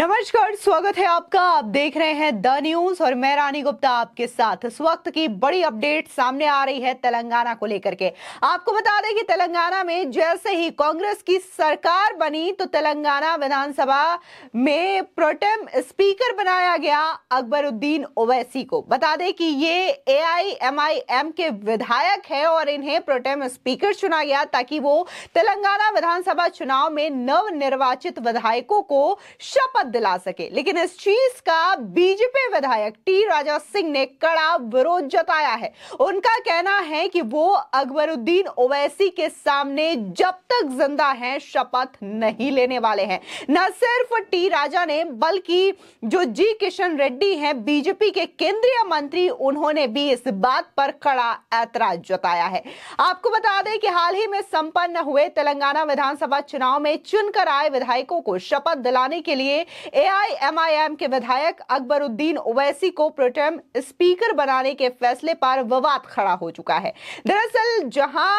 नमस्कार स्वागत है आपका आप देख रहे हैं द न्यूज और मैं रानी गुप्ता आपके साथ इस वक्त की बड़ी अपडेट सामने आ रही है तेलंगाना को लेकर के आपको बता दें कि तेलंगाना में जैसे ही कांग्रेस की सरकार बनी तो तेलंगाना विधानसभा में प्रोटेम स्पीकर बनाया गया अकबरुद्दीन ओवैसी को बता दें कि ये ए आई के विधायक है और इन्हें प्रोटेम स्पीकर चुना गया ताकि वो तेलंगाना विधानसभा चुनाव में नवनिर्वाचित विधायकों को शपथ दिला सके लेकिन इस चीज का बीजेपी विधायक टी राजा सिंह ने कड़ा विरोध जताया है उनका कहना है कि वो अकबरुद्दीन ओवैसी के सामने जब तक जिंदा हैं शपथ नहीं लेने वाले हैं न सिर्फ टी राजा ने बल्कि जो जी किशन रेड्डी हैं बीजेपी के केंद्रीय मंत्री उन्होंने भी इस बात पर कड़ा ऐतराज जताया है आपको बता दें कि हाल ही में संपन्न हुए तेलंगाना विधानसभा चुनाव में चुनकर आए विधायकों को शपथ दिलाने के लिए एआईएमआईएम के विधायक अकबरुद्दीन ओवैसी को प्रोटेम स्पीकर बनाने के फैसले पर विवाद खड़ा हो चुका है दरअसल जहां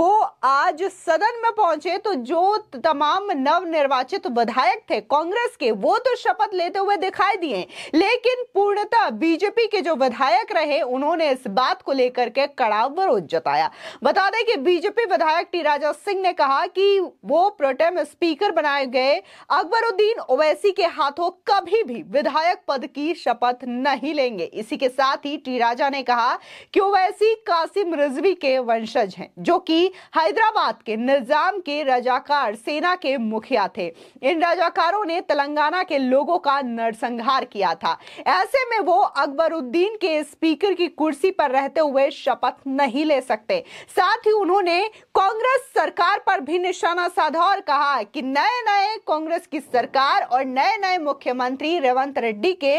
वो आज सदन में पहुंचे तो जो तमाम निर्वाचित विधायक थे कांग्रेस के वो तो शपथ लेते हुए दिखाई दिए लेकिन पूर्णतः बीजेपी के जो विधायक रहे उन्होंने इस बात को लेकर के कड़ा विरोध जताया बता दें कि बीजेपी विधायक टी राजा सिंह ने कहा कि वो प्रोटेम स्पीकर बनाए गए अकबरुद्दीन ओवैसी के हाथों कभी भी विधायक पद की शपथ नहीं लेंगे इसी के साथ ही टी राजा ने कहा कि ओवैसी कासिम रिजवी के वंशज हैं जो कि हैदराबाद के निजाम के रजाकार सेना के मुखिया थे इन रजाकारों ने तेलंगाना के लोगों का नरसंहार किया था ऐसे में वो अकबरुद्दीन के स्पीकर की कुर्सी पर रहते हुए शपथ नहीं ले सकते साथ ही उन्होंने कांग्रेस सरकार पर भी निशाना साधा और कहा कि नए नए कांग्रेस की सरकार और नए नए नए मुख्यमंत्री रेवंत रेड्डी के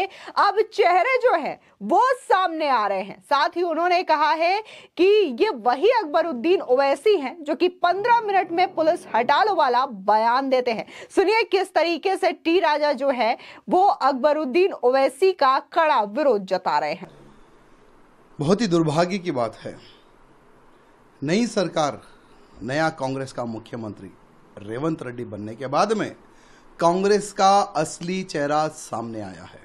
अब चेहरे जो है वो सामने आ रहे हैं साथ ही उन्होंने कहा है कि ये वही अकबरुद्दीन ओवैसी हैं जो कि 15 मिनट में पुलिस हटालो वाला बयान देते हैं सुनिए किस तरीके से टी राजा जो है वो अकबरुद्दीन ओवैसी का कड़ा विरोध जता रहे हैं बहुत ही दुर्भाग्य की बात है नई सरकार नया कांग्रेस का मुख्यमंत्री रेवंत रेड्डी बनने के बाद में कांग्रेस का असली चेहरा सामने आया है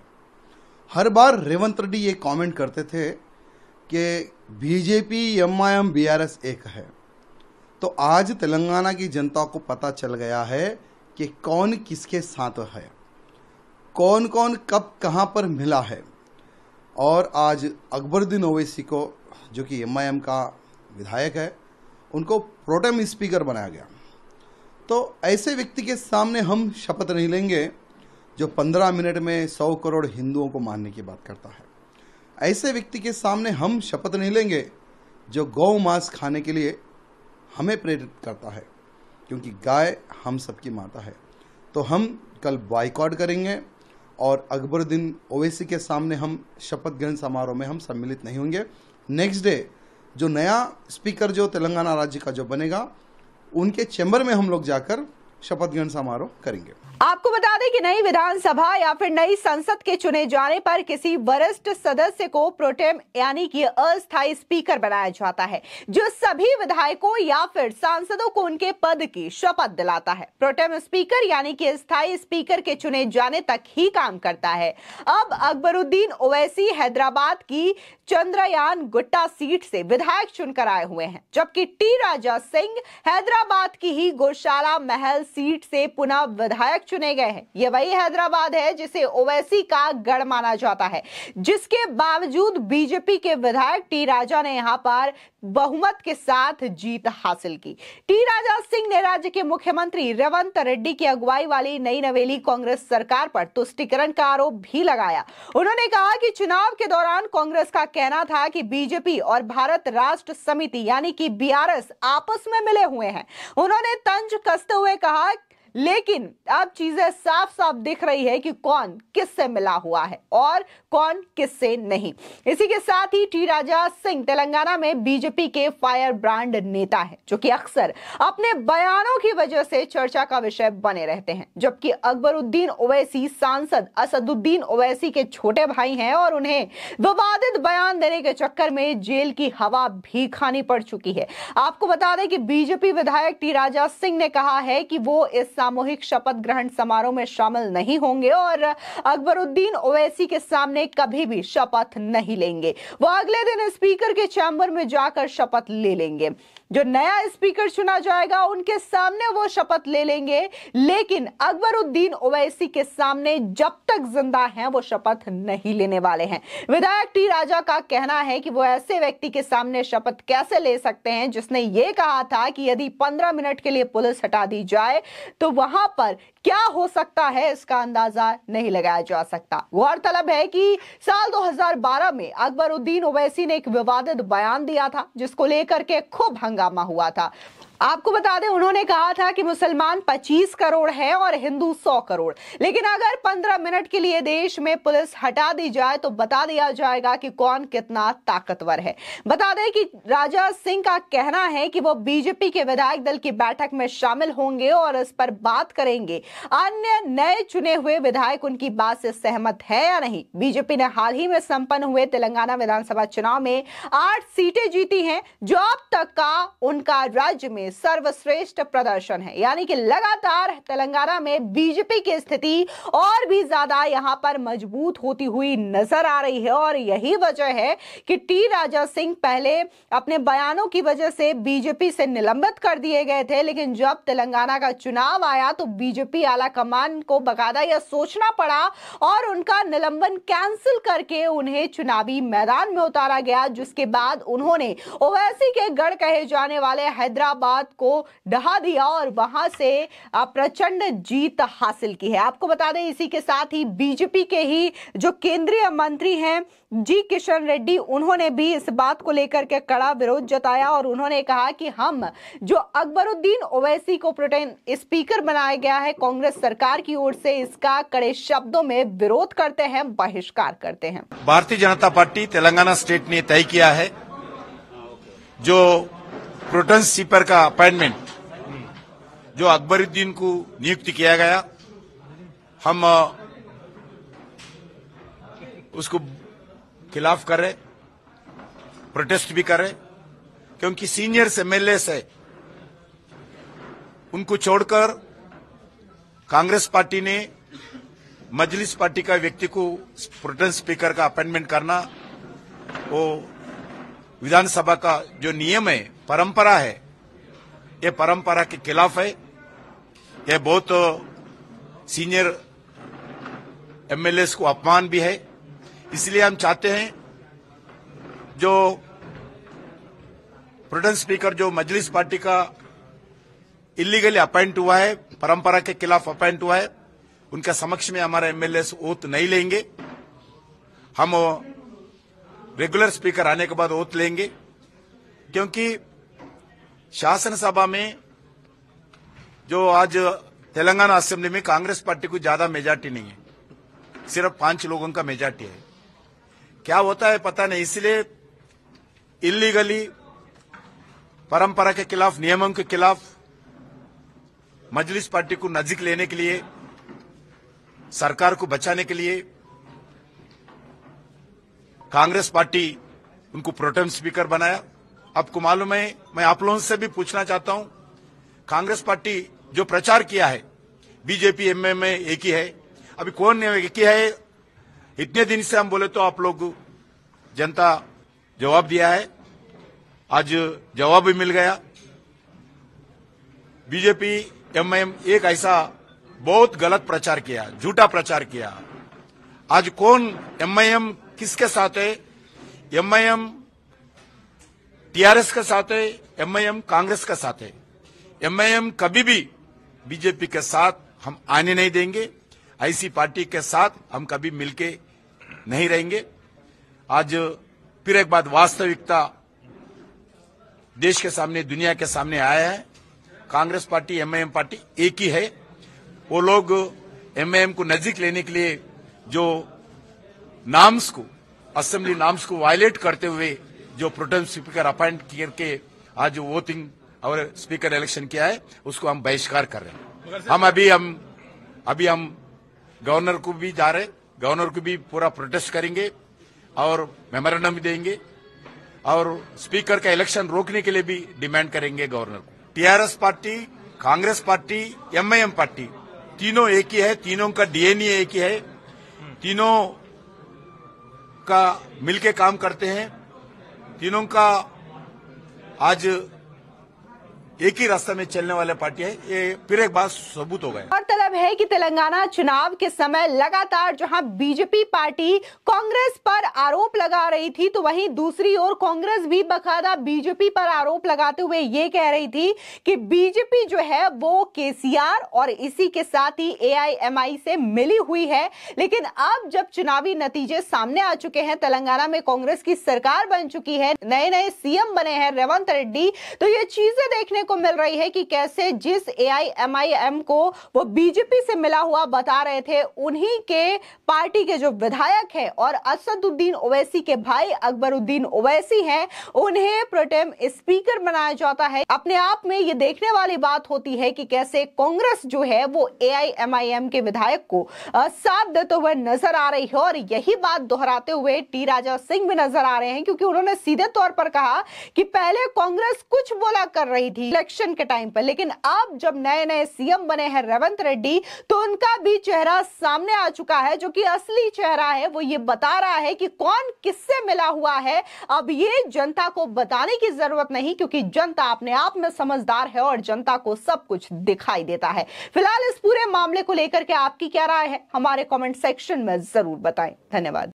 हर बार रेवंत रेड्डी ये कमेंट करते थे कि BJP M I M B R S एक है तो आज तेलंगाना की जनता को पता चल गया है कि कौन किसके साथ है कौन कौन कब कहाँ पर मिला है और आज अकबरुद्दीन ओवैसी को जो कि एम का विधायक है उनको प्रोटेम स्पीकर बनाया गया तो ऐसे व्यक्ति के सामने हम शपथ नहीं लेंगे जो पंद्रह मिनट में सौ करोड़ हिंदुओं को मारने की बात करता है ऐसे व्यक्ति के सामने हम शपथ नहीं लेंगे जो गौ मांस खाने के लिए हमें प्रेरित करता है क्योंकि गाय हम सबकी माता है तो हम कल बाइकआउट करेंगे और अकबरुद्दीन ओवैसी के सामने हम शपथ ग्रहण समारोह में हम सम्मिलित नहीं होंगे नेक्स्ट डे जो नया स्पीकर जो तेलंगाना राज्य का जो बनेगा उनके चैम्बर में हम लोग जाकर शपथ ग्रहण समारोह करेंगे आपको बता दें कि नई विधानसभा या फिर नई संसद के चुने जाने पर किसी वरिष्ठ सदस्य को प्रोटेम यानी कि अस्थायी स्पीकर बनाया जाता है जो सभी विधायकों या फिर सांसदों को उनके पद की शपथ दिलाता है प्रोटेम स्पीकर यानी कि स्थायी स्पीकर के चुने जाने तक ही काम करता है अब अकबरुद्दीन ओवैसी हैदराबाद की चंद्रयान गुट्टा सीट से विधायक चुनकर आए हुए हैं जबकि टी राजा सिंह हैदराबाद की ही गौशाला महल सीट से पुनः विधायक चुने गए हैं ये वही हैदराबाद है जिसे ओवैसी का गढ़ माना जाता है जिसके बावजूद बीजेपी के विधायक टी राजा ने यहाँ पर बहुमत के साथ जीत हासिल की टी राजा सिंह ने राज्य के मुख्यमंत्री रेवंत रेड्डी की अगुवाई वाली नई नवेली कांग्रेस सरकार पर तुष्टिकरण का आरोप भी लगाया उन्होंने कहा कि चुनाव के दौरान कांग्रेस का कहना था कि बीजेपी और भारत राष्ट्र समिति यानी कि बीआरएस आपस में मिले हुए हैं उन्होंने तंज कसते हुए कहा लेकिन अब चीजें साफ साफ दिख रही है कि कौन किससे मिला हुआ है और कौन किससे नहीं इसी के साथ ही टी राजा सिंह तेलंगाना में बीजेपी के फायर ब्रांड नेता है जो कि अक्सर अपने बयानों की वजह से चर्चा का विषय बने रहते हैं जबकि अकबरुद्दीन ओवैसी सांसद असदुद्दीन ओवैसी के छोटे भाई हैं और उन्हें विवादित बयान देने के चक्कर में जेल की हवा भी खानी पड़ चुकी है आपको बता दें कि बीजेपी विधायक टी राजा सिंह ने कहा है कि वो इस सामूहिक शपथ ग्रहण समारोह में शामिल नहीं होंगे और अकबरुद्दीन ओवैसी के सामने कभी भी शपथ नहीं लेंगे वो अगले दिन स्पीकर के चैम्बर में जाकर शपथ ले लेंगे जो नया स्पीकर चुना जाएगा उनके सामने वो शपथ ले लेंगे लेकिन अकबरुद्दीन ओवैसी के सामने जब तक जिंदा हैं वो शपथ नहीं लेने वाले हैं विधायक टी राजा का कहना है कि वो ऐसे व्यक्ति के सामने शपथ कैसे ले सकते हैं जिसने ये कहा था कि यदि पंद्रह मिनट के लिए पुलिस हटा दी जाए तो वहां पर क्या हो सकता है इसका अंदाजा नहीं लगाया जा सकता गौरतलब है कि साल 2012 में अकबरुद्दीन ओवैसी ने एक विवादित बयान दिया था जिसको लेकर के खूब हंगामा हुआ था आपको बता दें उन्होंने कहा था कि मुसलमान 25 करोड़ है और हिंदू 100 करोड़ लेकिन अगर 15 मिनट के लिए देश में पुलिस हटा दी जाए तो बता दिया जाएगा कि कौन कितना ताकतवर है बता दें कि राजा सिंह का कहना है कि वो बीजेपी के विधायक दल की बैठक में शामिल होंगे और इस पर बात करेंगे अन्य नए चुने हुए विधायक उनकी बात से सहमत है या नहीं बीजेपी ने हाल ही में संपन्न हुए तेलंगाना विधानसभा चुनाव में आठ सीटें जीती हैं जो अब तक का उनका राज्य में सर्वश्रेष्ठ प्रदर्शन है यानी कि लगातार तेलंगाना में बीजेपी की स्थिति और भी ज्यादा यहां पर मजबूत होती हुई नजर आ रही है और यही वजह है कि टी राजा सिंह पहले अपने बयानों की वजह से बीजेपी से निलंबित कर दिए गए थे लेकिन जब तेलंगाना का चुनाव आया तो बीजेपी आला कमान को बकायदा यह सोचना पड़ा और उनका निलंबन कैंसिल करके उन्हें चुनावी मैदान में उतारा गया जिसके बाद उन्होंने ओवैसी के गढ़ कहे जाने वाले हैदराबाद गुजरात को डहा दिया और वहां से प्रचंड जीत हासिल की है आपको बता दें इसी के साथ ही बीजेपी के ही जो केंद्रीय मंत्री हैं जी किशन रेड्डी उन्होंने भी इस बात को लेकर के कड़ा विरोध जताया और उन्होंने कहा कि हम जो अकबरुद्दीन ओवैसी को प्रोटेन स्पीकर बनाया गया है कांग्रेस सरकार की ओर से इसका कड़े शब्दों में विरोध करते हैं बहिष्कार करते हैं भारतीय जनता पार्टी तेलंगाना स्टेट ने तय किया है जो प्रोटन स्पीकर का अपॉइंटमेंट जो अकबरुद्दीन को नियुक्त किया गया हम उसको खिलाफ कर रहे प्रोटेस्ट भी कर रहे क्योंकि सीनियर्स एमएलए से उनको छोड़कर कांग्रेस पार्टी ने मजलिस पार्टी का व्यक्ति को प्रोटेन स्पीकर का अपॉइंटमेंट करना वो विधानसभा का जो नियम है परंपरा है ये परंपरा के खिलाफ है यह बहुत सीनियर एमएलए को अपमान भी है इसलिए हम चाहते हैं जो प्रोटेन स्पीकर जो मजलिस पार्टी का इलीगली अपॉइंट हुआ है परंपरा के खिलाफ अपॉइंट हुआ है उनका समक्ष में हमारे एमएलए वोट नहीं लेंगे हम रेगुलर स्पीकर आने के बाद ओत लेंगे क्योंकि शासन सभा में जो आज तेलंगाना असेंबली में कांग्रेस पार्टी को ज्यादा मेजॉरिटी नहीं है सिर्फ पांच लोगों का मेजॉरिटी है क्या होता है पता नहीं इसलिए इलीगली परंपरा के खिलाफ नियमों के खिलाफ मजलिस पार्टी को नजीक लेने के लिए सरकार को बचाने के लिए कांग्रेस पार्टी उनको प्रोटेम स्पीकर बनाया आपको मालूम है मैं आप लोगों से भी पूछना चाहता हूं कांग्रेस पार्टी जो प्रचार किया है बीजेपी एमएमए एक ही है अभी कौन एक ही है इतने दिन से हम बोले तो आप लोग जनता जवाब दिया है आज जवाब भी मिल गया बीजेपी एमएम एक ऐसा बहुत गलत प्रचार किया झूठा प्रचार किया आज कौन एमआईएम किसके साथ है एमआईएम टीआरएस के साथ है एमआईएम कांग्रेस के साथ है एमआईएम कभी भी बीजेपी के साथ हम आने नहीं देंगे ऐसी पार्टी के साथ हम कभी मिलके नहीं रहेंगे आज फिर एक बात वास्तविकता देश के सामने दुनिया के सामने आया है कांग्रेस पार्टी एमआईएम पार्टी एक ही है वो लोग एमआईएम को नजदीक लेने के लिए जो नाम्स को असेंबली नाम्स को वायलेट करते हुए जो प्रोटेम स्पीकर अपॉइंट करके आज जो वोटिंग और स्पीकर इलेक्शन किया है उसको हम बहिष्कार कर रहे हैं हम अभी हम अभी हम गवर्नर को भी जा रहे गवर्नर को भी पूरा प्रोटेस्ट करेंगे और मेमोरेंडम देंगे और स्पीकर का इलेक्शन रोकने के लिए भी डिमांड करेंगे गवर्नर को TRS party Congress party MIM party तीनों एक ही है तीनों का डीएनए एक ही है तीनों का मिलके काम करते हैं तीनों का आज एक ही रास्ते में चलने वाले पार्टी है ये फिर एक बार सबूत हो गए तलब है कि तेलंगाना चुनाव के समय लगातार जहां बीजेपी पार्टी कांग्रेस पर आरोप लगा रही थी तो वहीं दूसरी ओर कांग्रेस भी बकायदा बीजेपी पर आरोप लगाते हुए ये कह रही थी कि बीजेपी जो है वो केसीआर और इसी के साथ ही एआईएमआई से मिली हुई है लेकिन अब जब चुनावी नतीजे सामने आ चुके हैं तेलंगाना में कांग्रेस की सरकार बन चुकी है नए नए सीएम बने हैं रेवंत रेड्डी तो ये चीजें देखने देखने को मिल रही है कि कैसे जिस एआईएमआईएम को वो बीजेपी से मिला हुआ बता रहे थे उन्हीं के पार्टी के जो विधायक हैं और असदुद्दीन ओवैसी के भाई अकबरुद्दीन ओवैसी हैं उन्हें प्रोटेम स्पीकर बनाया जाता है अपने आप में ये देखने वाली बात होती है कि कैसे कांग्रेस जो है वो एआईएमआईएम के विधायक को साथ देते हुए नजर आ रही है और यही बात दोहराते हुए टी राजा सिंह भी नजर आ रहे हैं क्योंकि उन्होंने सीधे तौर पर कहा कि पहले कांग्रेस कुछ बोला कर रही थी इलेक्शन के टाइम पर लेकिन अब जब नए नए सीएम बने हैं रेवंत रेड्डी तो उनका भी चेहरा सामने आ चुका है जो कि असली चेहरा है वो ये बता रहा है कि कौन किससे मिला हुआ है अब ये जनता को बताने की जरूरत नहीं क्योंकि जनता अपने आप में समझदार है और जनता को सब कुछ दिखाई देता है फिलहाल इस पूरे मामले को लेकर के आपकी क्या राय है हमारे कॉमेंट सेक्शन में जरूर बताएं धन्यवाद